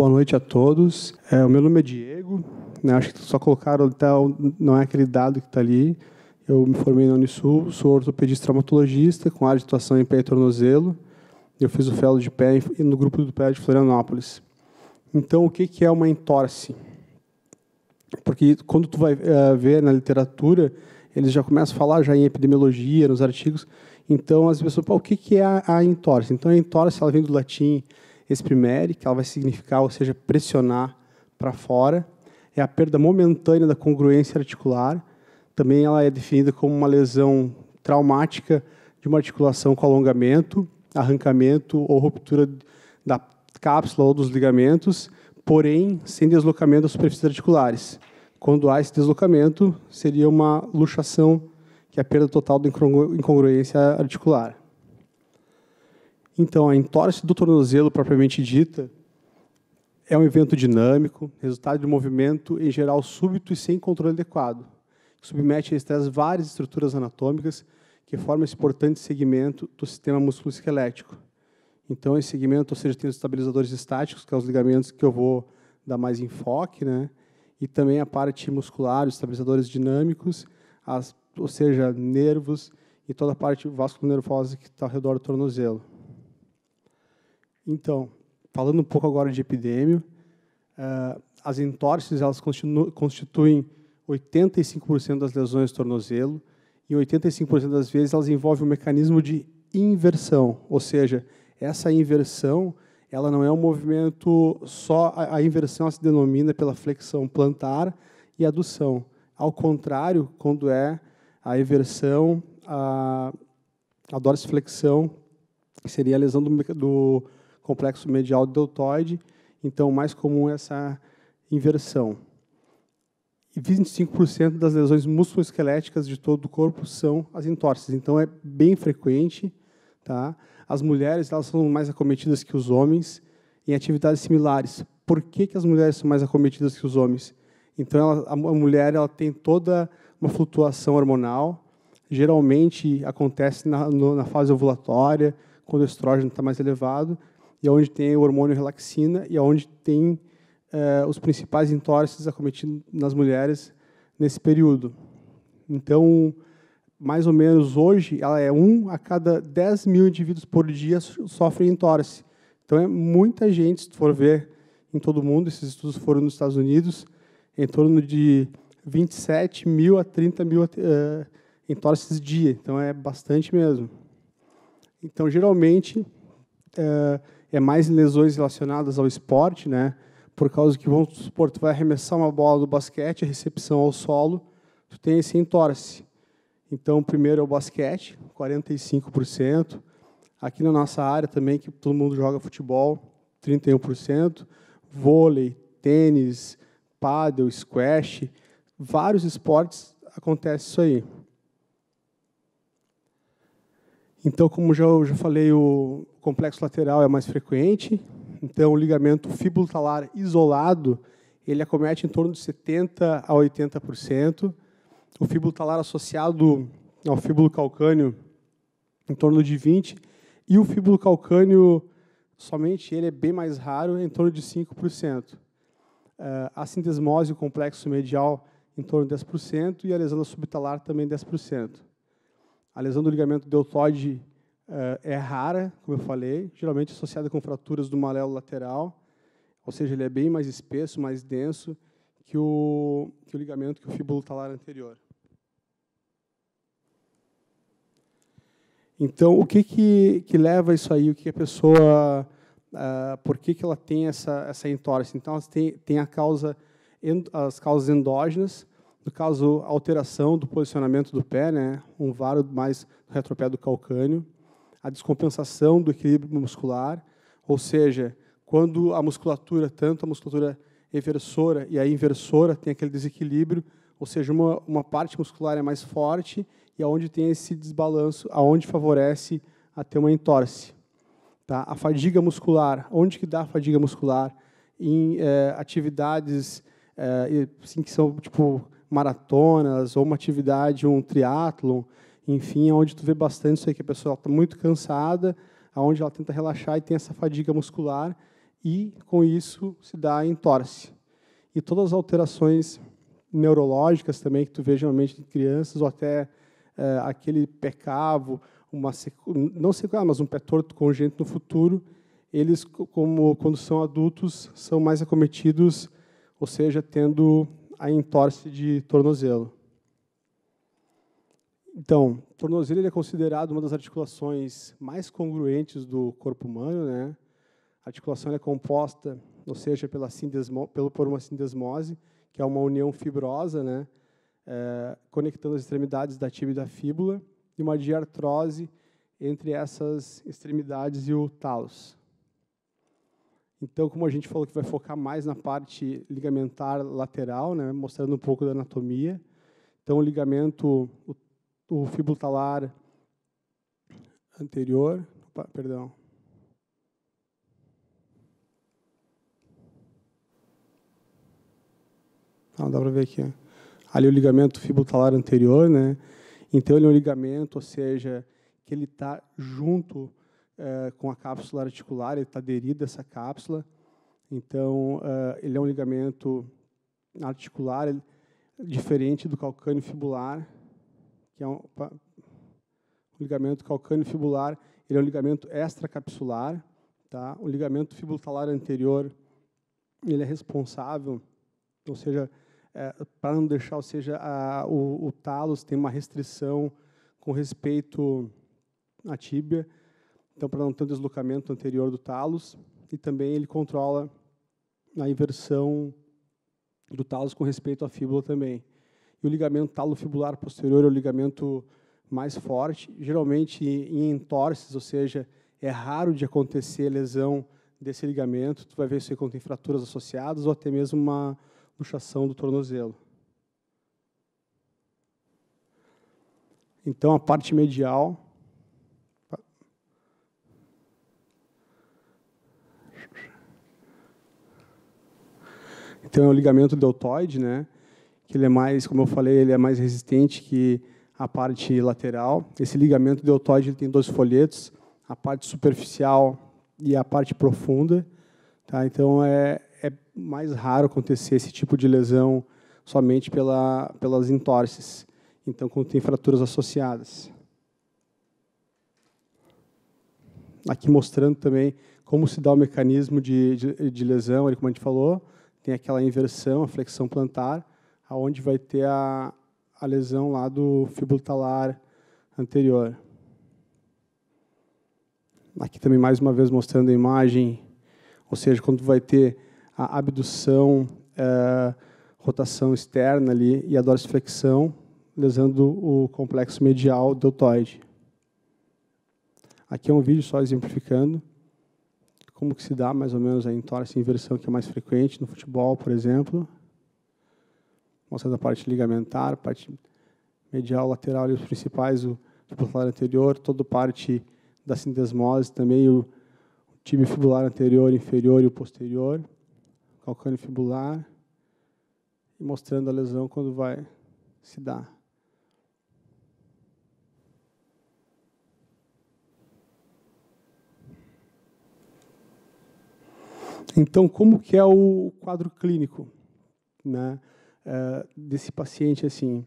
boa noite a todos. É, o meu nome é Diego, né, acho que só colocaram até, o, não é aquele dado que está ali. Eu me formei na Unisul, sou ortopedista traumatologista com área de atuação em pé e tornozelo. Eu fiz o fellow de pé no grupo do pé de Florianópolis. Então, o que, que é uma entorse? Porque quando tu vai uh, ver na literatura, eles já começam a falar já em epidemiologia, nos artigos. Então, as pessoas, o que, que é a, a entorse? Então, a entorse ela vem do latim exprimere, que ela vai significar, ou seja, pressionar para fora. É a perda momentânea da congruência articular. Também ela é definida como uma lesão traumática de uma articulação com alongamento, arrancamento ou ruptura da cápsula ou dos ligamentos, porém sem deslocamento das superfícies articulares. Quando há esse deslocamento, seria uma luxação, que é a perda total da incongruência articular. Então, a entorse do tornozelo propriamente dita é um evento dinâmico, resultado de um movimento em geral súbito e sem controle adequado, que submete a estresse várias estruturas anatômicas que formam esse importante segmento do sistema musculoesquelético. Então, esse segmento, ou seja, tem os estabilizadores estáticos, que são é os ligamentos que eu vou dar mais enfoque, né? e também a parte muscular, os estabilizadores dinâmicos, as, ou seja, nervos e toda a parte vasculonervosa que está ao redor do tornozelo. Então, falando um pouco agora de epidêmio, uh, as entorses elas constituem 85% das lesões do tornozelo e 85% das vezes elas envolvem um mecanismo de inversão, ou seja, essa inversão ela não é um movimento só a, a inversão se denomina pela flexão plantar e adução. Ao contrário, quando é a inversão a, a dorsiflexão, que seria a lesão do, do complexo medial deltoide, então mais comum é essa inversão. E 25% das lesões musculoesqueléticas de todo o corpo são as entorses, então é bem frequente, tá? As mulheres elas são mais acometidas que os homens em atividades similares. Por que, que as mulheres são mais acometidas que os homens? Então ela, a, a mulher ela tem toda uma flutuação hormonal, geralmente acontece na, no, na fase ovulatória, quando o estrógeno está mais elevado, e é onde tem o hormônio relaxina e é onde tem uh, os principais entorces acometidos nas mulheres nesse período. Então, mais ou menos hoje, ela é um a cada 10 mil indivíduos por dia sofrem entorse. Então, é muita gente, se for ver em todo o mundo, esses estudos foram nos Estados Unidos, em torno de 27 mil a 30 mil uh, entorses dia. Então, é bastante mesmo. Então, geralmente, uh, é mais lesões relacionadas ao esporte, né? Por causa que, vamos supor, tu vai arremessar uma bola do basquete, a recepção ao solo, tu tem esse entorce. Então, primeiro é o basquete, 45%. Aqui na nossa área também, que todo mundo joga futebol, 31%. Vôlei, tênis, pádel, squash, vários esportes acontece isso aí. Então, como já, já falei, o complexo lateral é mais frequente. Então, o ligamento fibulotalar isolado, ele acomete em torno de 70% a 80%. O fibulotalar associado ao fíbulo em torno de 20%. E o fíbulo somente ele é bem mais raro, em torno de 5%. Eh, a sintesmose, o complexo medial, em torno de 10%, e a lesão subtalar também 10%. A lesão do ligamento deltoide uh, é rara, como eu falei, geralmente associada com fraturas do maléolo lateral, ou seja, ele é bem mais espesso, mais denso que o, que o ligamento que o fíbulo talar anterior. Então, o que, que, que leva isso aí? O que a pessoa. Uh, por que, que ela tem essa, essa entorse? Então, tem, tem a causa, as causas endógenas, no caso, alteração do posicionamento do pé, né, um varo mais retropé do calcânio, a descompensação do equilíbrio muscular, ou seja, quando a musculatura, tanto a musculatura inversora e a inversora, tem aquele desequilíbrio, ou seja, uma, uma parte muscular é mais forte e aonde tem esse desbalanço, aonde favorece a ter uma entorse. Tá? A fadiga muscular, onde que dá a fadiga muscular? Em eh, atividades eh, assim, que são tipo maratonas ou uma atividade, um triatlo enfim, é onde tu vê bastante isso aí, que a pessoa está muito cansada, aonde ela tenta relaxar e tem essa fadiga muscular e com isso se dá entorse. E todas as alterações neurológicas também que tu vê geralmente em crianças ou até é, aquele pé cavo, uma não sequela, mas um pé torto congênito no futuro, eles como quando são adultos são mais acometidos, ou seja, tendo a entorse de tornozelo. Então, o tornozelo é considerado uma das articulações mais congruentes do corpo humano, né? A articulação é composta, ou seja, pela pelo por uma sindesmose, que é uma união fibrosa, né? É, conectando as extremidades da tibia e da fíbula, e uma diartrose entre essas extremidades e o talos. Então, como a gente falou que vai focar mais na parte ligamentar lateral, né, mostrando um pouco da anatomia. Então, o ligamento, o, o fibrotalar anterior, opa, perdão, Não, dá para ver aqui. Ali o ligamento fibrotalar anterior, né? Então ele é um ligamento, ou seja, que ele está junto é, com a cápsula articular, ele está aderido a essa cápsula. Então, eh, ele é um ligamento articular, ele, diferente do calcâneo fibular, que é um, o ligamento calcâneo fibular, ele é um ligamento extracapsular, tá? O ligamento fibulatalar anterior, ele é responsável, ou seja, é, para não deixar, ou seja, a, o, o talos tem uma restrição com respeito à tíbia, então para não ter um deslocamento anterior do talos, e também ele controla a inversão do talos com respeito à fíbula também. E o ligamento talofibular posterior é o ligamento mais forte, geralmente em entorses, ou seja, é raro de acontecer lesão desse ligamento, tu vai ver isso aí quando tem fraturas associadas ou até mesmo uma luxação do tornozelo. Então, a parte medial Então, é o ligamento deltoide, né? Que ele é mais, como eu falei, ele é mais resistente que a parte lateral. Esse ligamento deltoide ele tem dois folhetos, a parte superficial e a parte profunda. Tá? Então, é, é mais raro acontecer esse tipo de lesão somente pela, pelas entorses. Então, quando tem fraturas associadas. Aqui mostrando também como se dá o mecanismo de, de, de lesão, como a gente falou, tem aquela inversão, a flexão plantar, aonde vai ter a, a lesão lá do fibulatalar anterior. Aqui também, mais uma vez, mostrando a imagem, ou seja, quando vai ter a abdução, é, rotação externa ali e a dorsiflexão, lesando o complexo medial deltoide. Aqui é um vídeo só exemplificando como que se dá mais ou menos a entorse assim, inversão que é mais frequente no futebol, por exemplo. Mostrando a parte ligamentar, parte medial, lateral e os principais, o fibular tipo, anterior, toda parte da sindesmose também, o, o tibio fibular anterior, inferior e o posterior, calcâneo fibular, e mostrando a lesão quando vai se dar. Então, como que é o quadro clínico né, eh, desse paciente? Assim,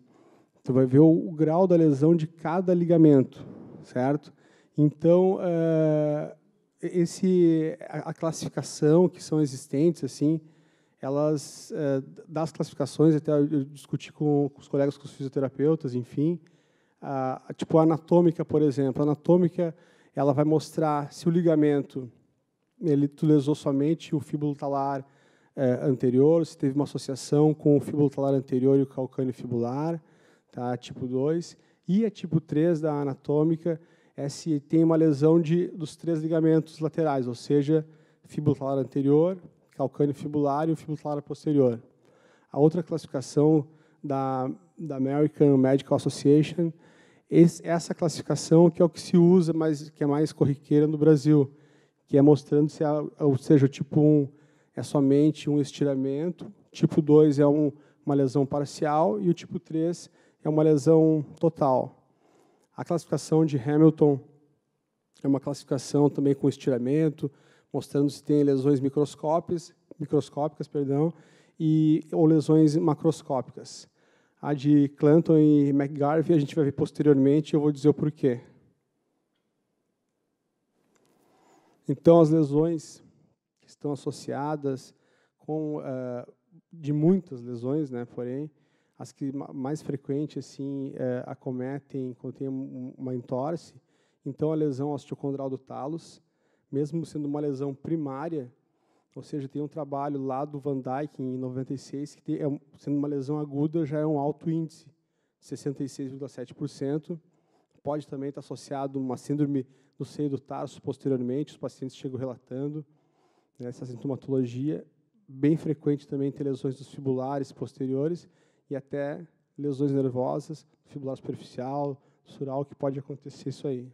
tu vai ver o, grau da lesão de cada ligamento, certo? Então, eh, esse a, classificação que são existentes, assim, elas eh, das classificações até eu discuti com, os colegas, com os fisioterapeutas, enfim, tipo a anatômica, por exemplo, a anatômica ela vai mostrar se o ligamento ele lesou somente o fíbulo talar é, anterior, se teve uma associação com o fíbulo talar anterior e o calcâneo fibular, tá? tipo 2. E a tipo 3 da anatômica é se tem uma lesão de, dos três ligamentos laterais, ou seja, fíbulo talar anterior, calcâneo fibular e o fíbulo talar posterior. A outra classificação da, da American Medical Association, esse, essa classificação que é o que se usa, mas que é mais corriqueira no Brasil, que é mostrando se, é ou seja, o tipo 1 é somente um estiramento, tipo 2 é um, uma lesão parcial e o tipo 3 é uma lesão total. A classificação de Hamilton é uma classificação também com estiramento, mostrando se tem lesões microscópicas, microscópicas perdão, e, ou lesões macroscópicas. A de Clanton e McGarvey a gente vai ver posteriormente, eu vou dizer o porquê. Então, as lesões que estão associadas com uh, de muitas lesões, né? Porém, as que mais frequentes assim uh, acometem quando tem uma entorse. Então, a lesão osteocondral do talos, mesmo sendo uma lesão primária, ou seja, tem um trabalho lá do Van dyke em 96 que tem, é, sendo uma lesão aguda já é um alto índice, 66,7%. Pode também estar associado a uma síndrome no seio do tarso posteriormente, os pacientes chegam relatando né, essa sintomatologia, bem frequente também ter lesões dos fibulares posteriores e até lesões nervosas, fibular superficial, sural, que pode acontecer isso aí.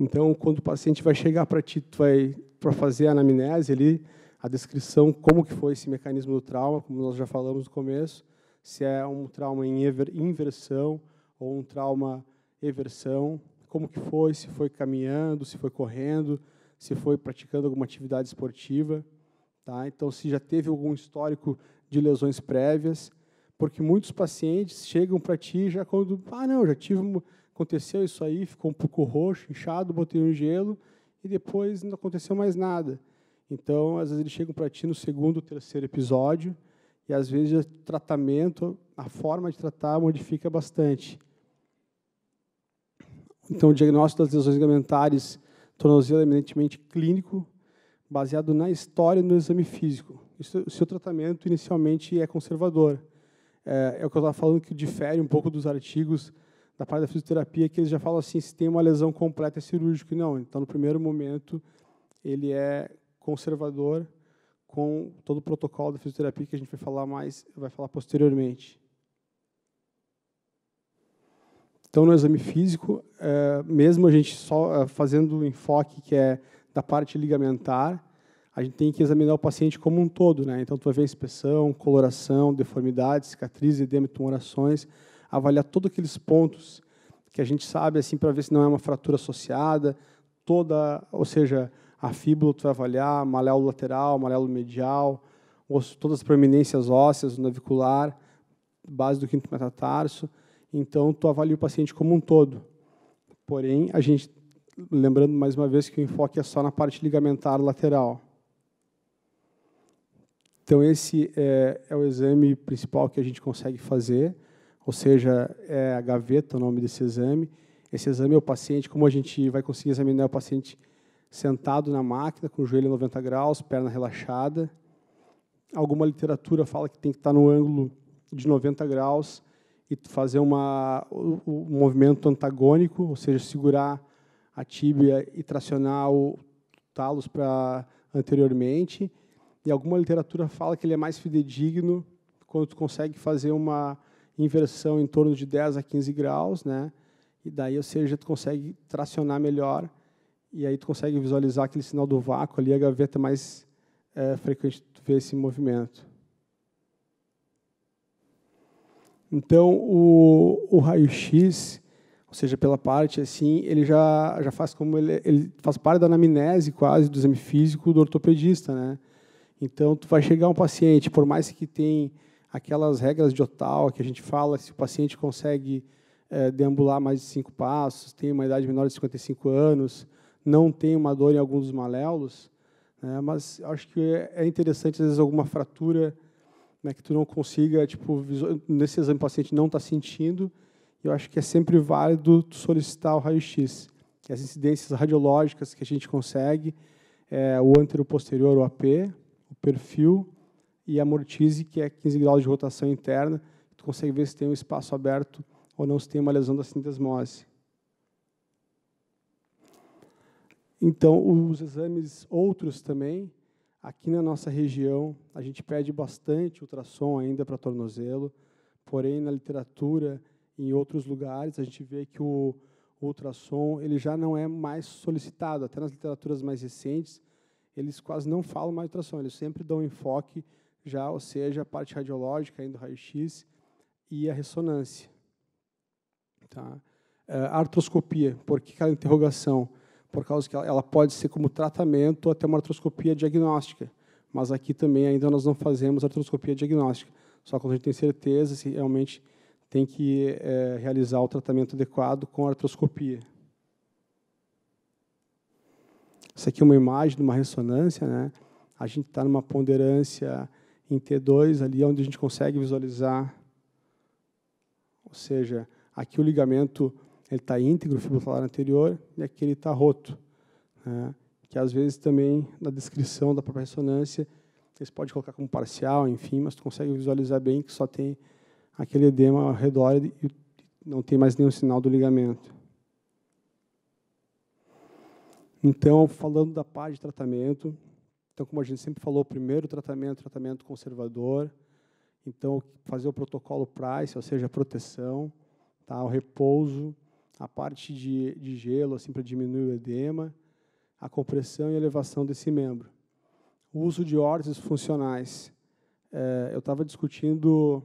Então, quando o paciente vai chegar para ti, tu vai para fazer a anamnese ali, a descrição como que foi esse mecanismo do trauma, como nós já falamos no começo, se é um trauma em inversão, ou um trauma eversão, como que foi, se foi caminhando, se foi correndo, se foi praticando alguma atividade esportiva, tá? Então, se já teve algum histórico de lesões prévias, porque muitos pacientes chegam para ti já quando, ah, não, já tive, aconteceu isso aí, ficou um pouco roxo, inchado, botei um gelo e depois não aconteceu mais nada. Então, às vezes eles chegam para ti no segundo, terceiro episódio e às vezes o tratamento, a forma de tratar modifica bastante. Então, o diagnóstico das lesões ligamentares tornozelo se é eminentemente clínico, baseado na história e no exame físico. o seu tratamento inicialmente é conservador. É, é o que eu estava falando que difere um pouco dos artigos da parte da fisioterapia, que eles já falam assim, se tem uma lesão completa é cirúrgico. Não, então no primeiro momento ele é conservador com todo o protocolo da fisioterapia que a gente vai falar mais, vai falar posteriormente. Então, no exame físico, é, mesmo a gente só é, fazendo o enfoque que é da parte ligamentar, a gente tem que examinar o paciente como um todo, né? Então, tu vai ver inspeção, coloração, deformidade, cicatriz, edema, tumorações, avaliar todos aqueles pontos que a gente sabe, assim, para ver se não é uma fratura associada, toda, ou seja, a fíbula tu vai avaliar, maléolo lateral, maléolo medial, osso, todas as prominências ósseas, navicular, base do quinto metatarso, então, tu avalia o paciente como um todo. Porém, a gente, lembrando mais uma vez que o enfoque é só na parte ligamentar lateral. Então, esse é, é o exame principal que a gente consegue fazer, ou seja, é a gaveta o nome desse exame. Esse exame é o paciente, como a gente vai conseguir examinar o paciente sentado na máquina, com o joelho 90 graus, perna relaxada. Alguma literatura fala que tem que estar no ângulo de 90 graus, e fazer uma, o, movimento antagônico, ou seja, segurar a tíbia e tracionar o talos para anteriormente. E alguma literatura fala que ele é mais fidedigno quando tu consegue fazer uma inversão em torno de 10 a 15 graus, né? E daí, ou seja, tu consegue tracionar melhor e aí tu consegue visualizar aquele sinal do vácuo ali, a gaveta é mais é, frequente tu vê esse movimento. Então, o, o raio-x, ou seja, pela parte assim, ele já, já faz como ele, ele faz parte da anamnese quase do exame físico do ortopedista, né? Então, tu vai chegar um paciente, por mais que tenha aquelas regras de OTAL que a gente fala, se o paciente consegue é, deambular mais de cinco passos, tem uma idade menor de 55 anos, não tem uma dor em algum dos maléolos, né? mas acho que é interessante, às vezes, alguma fratura né, que tu não consiga, tipo, nesse exame o paciente não está sentindo, eu acho que é sempre válido solicitar o raio-x. As incidências radiológicas que a gente consegue é o antero posterior, o AP, o perfil e a mortise, que é 15 graus de rotação interna, tu consegue ver se tem um espaço aberto ou não, se tem uma lesão da sintesmose. Então, os exames outros também, Aqui na nossa região, a gente pede bastante ultrassom ainda para tornozelo, porém na literatura em outros lugares a gente vê que o, ultrassom ele já não é mais solicitado, até nas literaturas mais recentes, eles quase não falam mais ultrassom, eles sempre dão enfoque já, ou seja, a parte radiológica, ainda o raio-x e a ressonância. Tá? Uh, artroscopia, por que aquela interrogação? por causa que ela pode ser como tratamento até uma artroscopia diagnóstica. Mas aqui também ainda nós não fazemos artroscopia diagnóstica. Só quando a gente tem certeza se realmente tem que é, realizar o tratamento adequado com artroscopia. isso aqui é uma imagem de uma ressonância, né? A gente está numa ponderância em T2 ali, onde a gente consegue visualizar, ou seja, aqui o ligamento ele está íntegro, fibrosalar anterior, e aqui ele está roto. Né? Que às vezes também, na descrição da própria ressonância, você podem colocar como parcial, enfim, mas tu consegue visualizar bem que só tem aquele edema ao redor e não tem mais nenhum sinal do ligamento. Então, falando da parte de tratamento, então, como a gente sempre falou, primeiro tratamento, tratamento conservador, então fazer o protocolo PRICE, ou seja, a proteção, tá, o repouso, a parte de, de gelo, assim, para diminuir o edema, a compressão e elevação desse membro. O uso de órteses funcionais. É, eu estava discutindo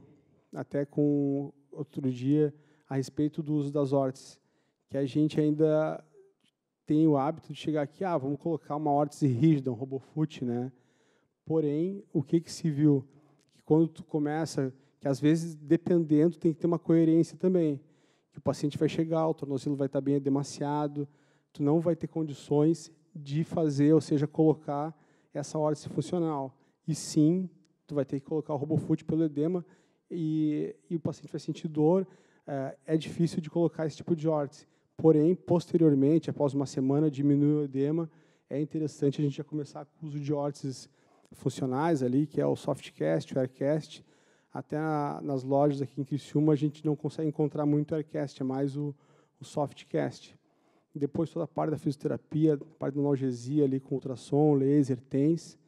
até com outro dia a respeito do uso das órteses, que a gente ainda tem o hábito de chegar aqui, ah, vamos colocar uma órtese rígida, um robofoot, né? Porém, o que, que se viu? Que quando tu começa, que às vezes, dependendo, tem que ter uma coerência também que o paciente vai chegar, o tornozelo vai estar bem demasiado, tu não vai ter condições de fazer, ou seja, colocar essa órtese funcional. E sim, tu vai ter que colocar o RoboFoot pelo edema e, e o paciente vai sentir dor. É, é difícil de colocar esse tipo de órtese. Porém, posteriormente, após uma semana, diminui o edema. É interessante a gente já começar com o uso de órteses funcionais ali, que é o softcast, o aircast, até na, nas lojas aqui em Criciúma a gente não consegue encontrar muito o Aircast, é mais o, o Softcast. Depois toda a parte da fisioterapia, a parte da analgesia ali com ultrassom, laser, TENS.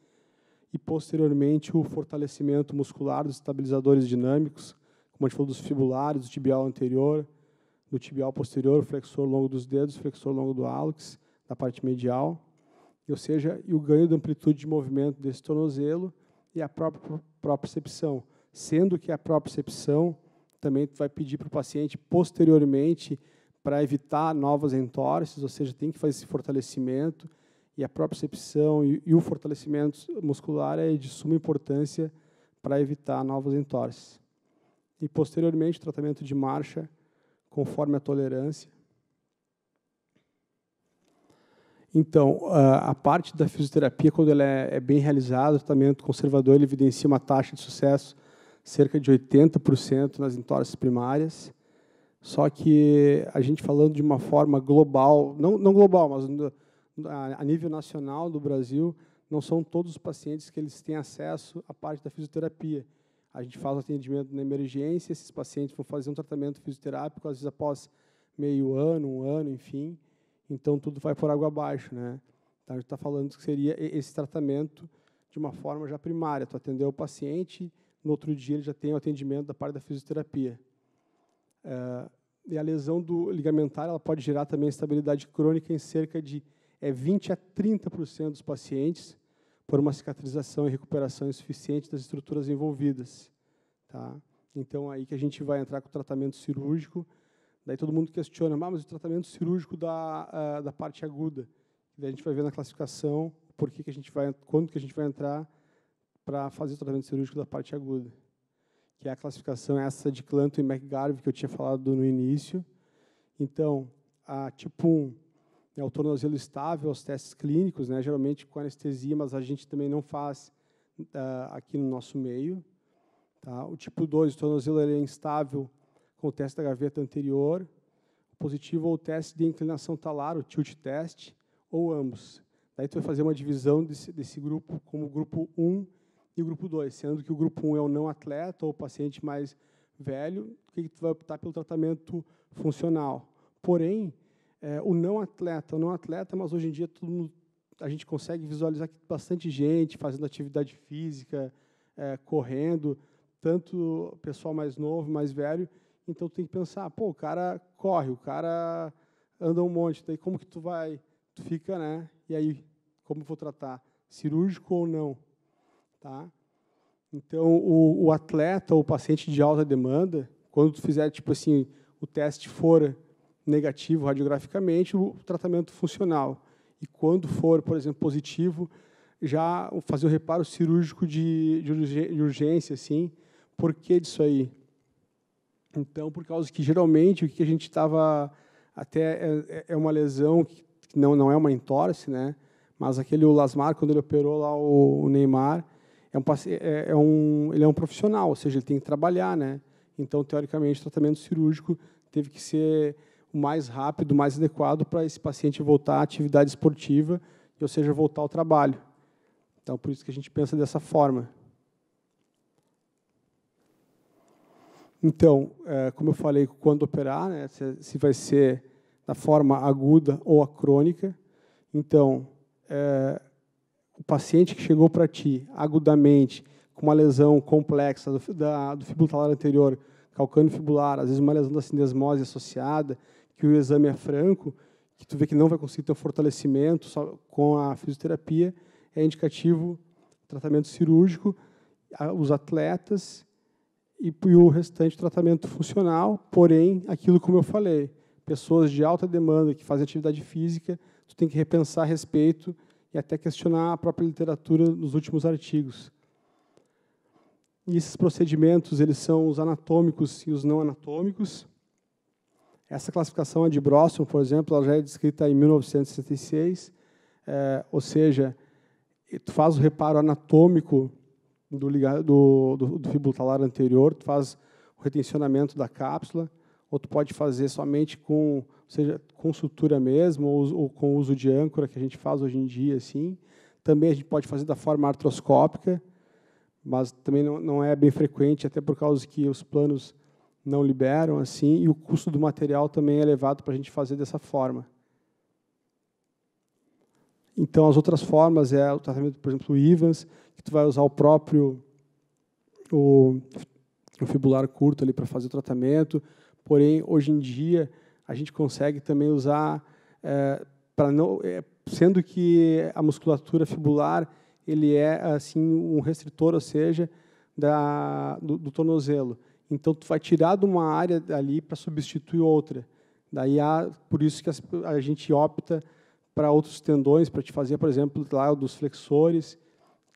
E posteriormente o fortalecimento muscular dos estabilizadores dinâmicos, como a gente falou dos fibulares, do tibial anterior, do tibial posterior, flexor longo dos dedos, flexor longo do hálux, da parte medial, ou seja, e o ganho da amplitude de movimento desse tornozelo e a própria percepção sendo que a propriocepção também vai pedir para o paciente posteriormente para evitar novas entorses, ou seja, tem que fazer esse fortalecimento e a propriocepção e, e o fortalecimento muscular é de suma importância para evitar novas entorses. E posteriormente, tratamento de marcha conforme a tolerância. Então, a parte da fisioterapia, quando ela é, é bem realizada, o tratamento conservador ele evidencia uma taxa de sucesso cerca de 80% nas entorses primárias. Só que a gente falando de uma forma global, não, não global, mas a nível nacional do Brasil, não são todos os pacientes que eles têm acesso à parte da fisioterapia. A gente faz o atendimento na emergência, esses pacientes vão fazer um tratamento fisioterápico, às vezes após meio ano, um ano, enfim. Então, tudo vai por água abaixo. Né? Então, a gente está falando que seria esse tratamento de uma forma já primária. Tu atendeu o paciente, no outro dia ele já tem o atendimento da parte da fisioterapia. É, e a lesão do ligamentar ela pode gerar também estabilidade crônica em cerca de é, 20 a 30% dos pacientes por uma cicatrização e recuperação insuficiente das estruturas envolvidas. Tá? Então, é aí que a gente vai entrar com o tratamento cirúrgico. Daí todo mundo questiona, ah, mas o tratamento cirúrgico da, ah, da parte aguda. Daí a gente vai ver na classificação por que, que a gente vai, quando que a gente vai entrar para fazer o tratamento cirúrgico da parte aguda, que é a classificação essa de Clanton e McGarvey, que eu tinha falado no início. Então, a tipo 1 é né, o tornozelo estável aos testes clínicos, né, geralmente com anestesia, mas a gente também não faz uh, aqui no nosso meio. Tá? O tipo 2, o tornozelo é instável com o teste da gaveta anterior, positivo ou o teste de inclinação talar, o tilt test, ou ambos. Daí tu vai fazer uma divisão desse, desse grupo como grupo 1 e o grupo 2, sendo que o grupo 1 um é o não atleta ou o paciente mais velho, que vai optar pelo tratamento funcional. Porém, é, o não atleta, o não atleta, mas hoje em dia mundo, a gente consegue visualizar que bastante gente fazendo atividade física, é, correndo, tanto pessoal mais novo, mais velho, então tem que pensar, pô, o cara corre, o cara anda um monte, daí como que tu vai, tu fica, né? E aí como vou tratar, cirúrgico ou não? Tá? Então, o, o atleta ou o paciente de alta demanda, quando tu fizer tipo assim, o teste for negativo radiograficamente, o tratamento funcional. E quando for, por exemplo, positivo, já fazer o reparo cirúrgico de, de urgência, assim. Por que disso aí? Então, por causa que geralmente o que a gente estava até é, é, é, uma lesão que não não é uma entorse, né? Mas aquele o Lasmar quando ele operou lá o, o Neymar, é um, é, é, um, ele é um profissional, ou seja, ele tem que trabalhar, né? Então, teoricamente, o tratamento cirúrgico teve que ser o mais rápido, o mais adequado para esse paciente voltar à atividade esportiva, ou seja, voltar ao trabalho. Então, por isso que a gente pensa dessa forma. Então, é, como eu falei, quando operar, né, se, se, vai ser da forma aguda ou a crônica. Então, é, o paciente que chegou para ti agudamente, com uma lesão complexa do, da, do anterior, calcâneo fibular, às vezes uma lesão da sindesmose associada, que o exame é franco, que tu vê que não vai conseguir ter um fortalecimento só com a fisioterapia, é indicativo tratamento cirúrgico, os atletas e, e o restante tratamento funcional, porém, aquilo como eu falei, pessoas de alta demanda que fazem atividade física, tu tem que repensar a respeito e até questionar a própria literatura nos últimos artigos. E esses procedimentos, eles são os anatômicos e os não anatômicos. Essa classificação de Brosson, por exemplo, ela já é descrita em 1966, é, eh, ou seja, tu faz o reparo anatômico do, do, do, do fibrotalar anterior, tu faz o retencionamento da cápsula, ou tu pode fazer somente com seja com sutura mesmo ou, ou com uso de âncora que a gente faz hoje em dia, assim. Também a gente pode fazer da forma artroscópica, mas também não, não é bem frequente, até por causa que os planos não liberam assim e o custo do material também é elevado para a gente fazer dessa forma. Então as outras formas é o tratamento, por exemplo, o Ivans, que tu vai usar o próprio o, o fibular curto ali para fazer o tratamento. Porém, hoje em dia, a gente consegue também usar é, eh, para não, é, sendo que a musculatura fibular ele é assim um restritor, ou seja, da, do, do tornozelo. Então tu vai tirar de uma área ali para substituir outra. Daí há, por isso que a, a gente opta para outros tendões, para te fazer, por exemplo, lá dos flexores,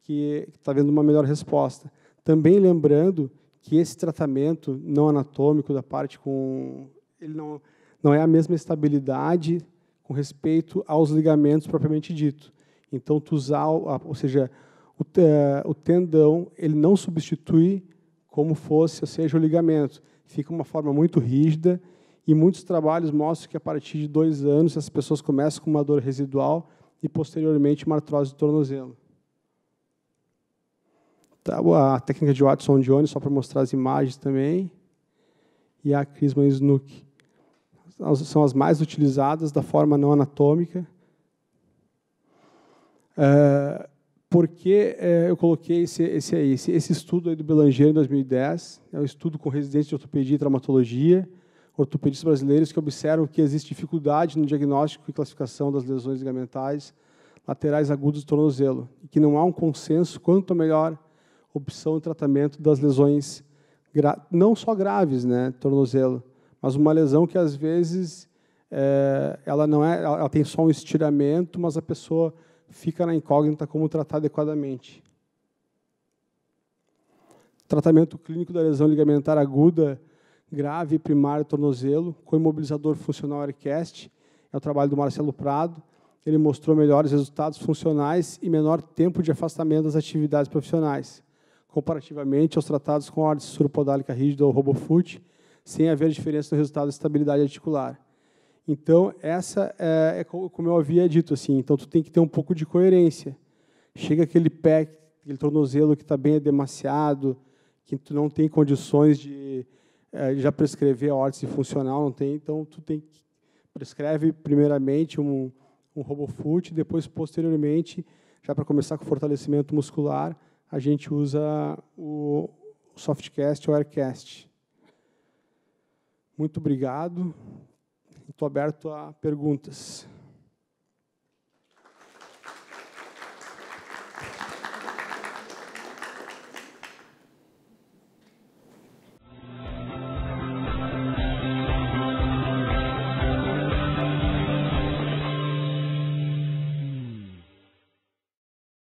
que está vendo uma melhor resposta. Também lembrando que esse tratamento não anatômico da parte com ele não não é a mesma estabilidade com respeito aos ligamentos propriamente dito. Então, usar, ou seja, o, eh, o tendão, ele não substitui como fosse, ou seja, o ligamento. Fica uma forma muito rígida e muitos trabalhos mostram que a partir de dois anos as pessoas começam com uma dor residual e posteriormente uma artrose do tornozelo. Tá, a técnica de Watson Jones, só para mostrar as imagens também. E a Chrisman Snook são as mais utilizadas da forma não anatômica. É, por que é, eu coloquei esse, esse, aí, esse, esse estudo do Belanger em 2010? É um estudo com residentes de ortopedia e traumatologia, ortopedistas brasileiros que observam que existe dificuldade no diagnóstico e classificação das lesões ligamentais laterais agudas do tornozelo, e que não há um consenso quanto à melhor opção de tratamento das lesões não só graves, né, tornozelo, mas uma lesão que às vezes é, ela não é, ela tem só um estiramento, mas a pessoa fica na incógnita como tratar adequadamente. Tratamento clínico da lesão ligamentar aguda grave primário tornozelo com imobilizador funcional Ericast, é o trabalho do Marcelo Prado. Ele mostrou melhores resultados funcionais e menor tempo de afastamento das atividades profissionais, comparativamente aos tratados com a ordem suropodálica rígida ou RoboFoot, sem haver diferença no resultado de estabilidade articular. Então, essa é, é, como eu havia dito, assim, então tu tem que ter um pouco de coerência. Chega aquele pé, aquele tornozelo que está bem demasiado, que tu não tem condições de é, já prescrever a órtese funcional, não tem, então tu tem que prescreve primeiramente um, um RoboFoot, depois, posteriormente, já para começar com fortalecimento muscular, a gente usa o Softcast ou Aircast. Muito obrigado. Estou aberto a perguntas.